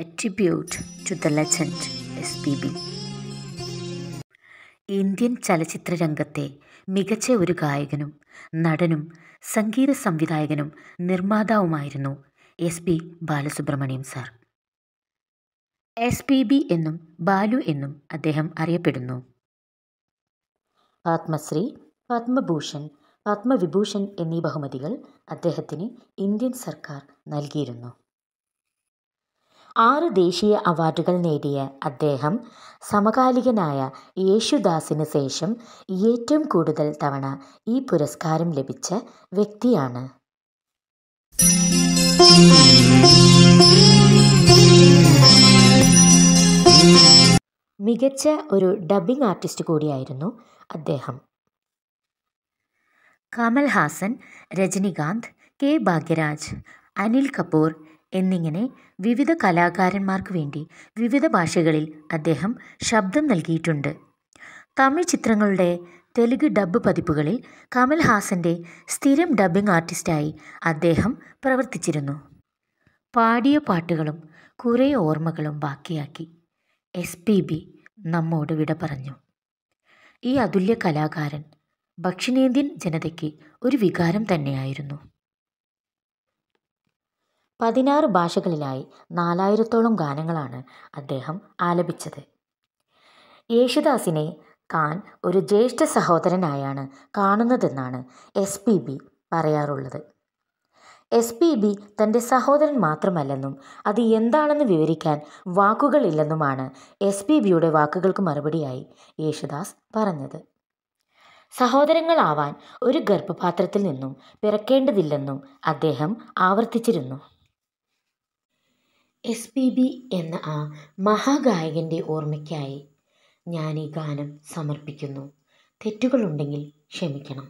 a to to the legend S P B Indian ചലച്ചിത്ര രംഗത്തെ മികച്ച ഒരു ഗായകനും നടനും സംഗീത സംവിധായകനും നിർമ്മാതാവുമായിരുന്നു S P Balasubrahmanyam sir S P B എന്നും ബാലു എന്നും അദ്ദേഹം അറിയപ്പെടുന്നു പത്മശ്രീ പത്മഭൂഷൺ പത്മവിഭൂഷൺ എന്നീ ബഹുമതികൾ അദ്ദേഹത്തിന് ഇന്ത്യൻ സർക്കാർ നൽകിയിരുന്നു ആറ് ദേശീയ അവാർഡുകൾ നേടിയ അദ്ദേഹം സമകാലികനായ യേശുദാസിന് ശേഷം ഏറ്റവും കൂടുതൽ തവണ ഈ പുരസ്കാരം ലഭിച്ച വ്യക്തിയാണ് മികച്ച ഒരു ഡബ്ബിംഗ് ആർട്ടിസ്റ്റ് കൂടിയായിരുന്നു അദ്ദേഹം കമൽ ഹാസൻ രജനികാന്ത് കെ ഭാഗ്യരാജ് അനിൽ കപൂർ എന്നിങ്ങനെ വിവിധ കലാകാരന്മാർക്ക് വേണ്ടി വിവിധ ഭാഷകളിൽ അദ്ദേഹം ശബ്ദം നൽകിയിട്ടുണ്ട് തമിഴ് ചിത്രങ്ങളുടെ തെലുഗ് ഡബ്ബ് പതിപ്പുകളിൽ കമൽഹാസൻ്റെ സ്ഥിരം ഡബ്ബിംഗ് ആർട്ടിസ്റ്റായി അദ്ദേഹം പ്രവർത്തിച്ചിരുന്നു പാടിയ പാട്ടുകളും കുറേ ഓർമ്മകളും ബാക്കിയാക്കി എസ് പി ബി നമ്മോട് വിട പറഞ്ഞു ഈ അതുല്യ കലാകാരൻ ദക്ഷിണേന്ത്യൻ ജനതയ്ക്ക് ഒരു വികാരം തന്നെയായിരുന്നു പതിനാറ് ഭാഷകളിലായി നാലായിരത്തോളം ഗാനങ്ങളാണ് അദ്ദേഹം ആലപിച്ചത് യേശുദാസിനെ കാൻ ഒരു ജ്യേഷ്ഠ സഹോദരനായാണ് കാണുന്നതെന്നാണ് എസ് പി ബി പറയാറുള്ളത് എസ് പി ബി തൻ്റെ സഹോദരൻ മാത്രമല്ലെന്നും അത് എന്താണെന്ന് വിവരിക്കാൻ വാക്കുകളില്ലെന്നുമാണ് എസ് പി ബിയുടെ വാക്കുകൾക്ക് മറുപടിയായി യേശുദാസ് പറഞ്ഞത് സഹോദരങ്ങളാവാൻ ഒരു ഗർഭപാത്രത്തിൽ നിന്നും പിറക്കേണ്ടതില്ലെന്നും അദ്ദേഹം ആവർത്തിച്ചിരുന്നു എസ് പി ബി എന്ന ആ മഹാഗായകൻ്റെ ഓർമ്മയ്ക്കായി ഞാൻ ഈ ഗാനം സമർപ്പിക്കുന്നു തെറ്റുകളുണ്ടെങ്കിൽ ക്ഷമിക്കണം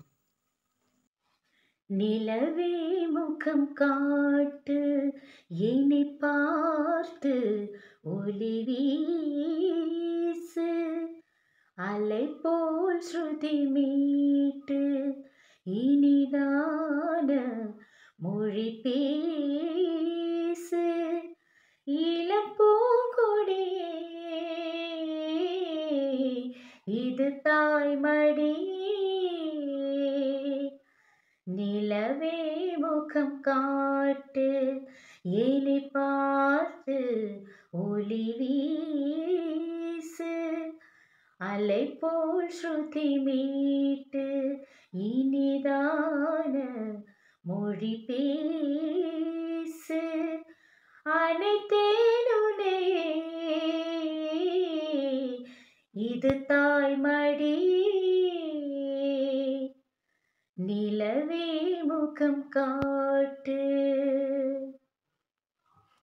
നിലവേ മുഖം കാട്ട് என்னை പാർട്ട് ഒലിവീസ് അലപ്പോൾ ശ്രുതി മീട്ട് ஸ்ருதி மீட்டு இனிதான இளப்பூங்கொடியே இது தாய்மடி நிலவே முகம் காட்டு எலி பார்த்து ஒளி வீசு அலை போல் ஸ்ருதி மீட்டு இனிதான மொழி பே அனைத்தேனுனே இது தாய்மடி நிலவே முகம் காட்டு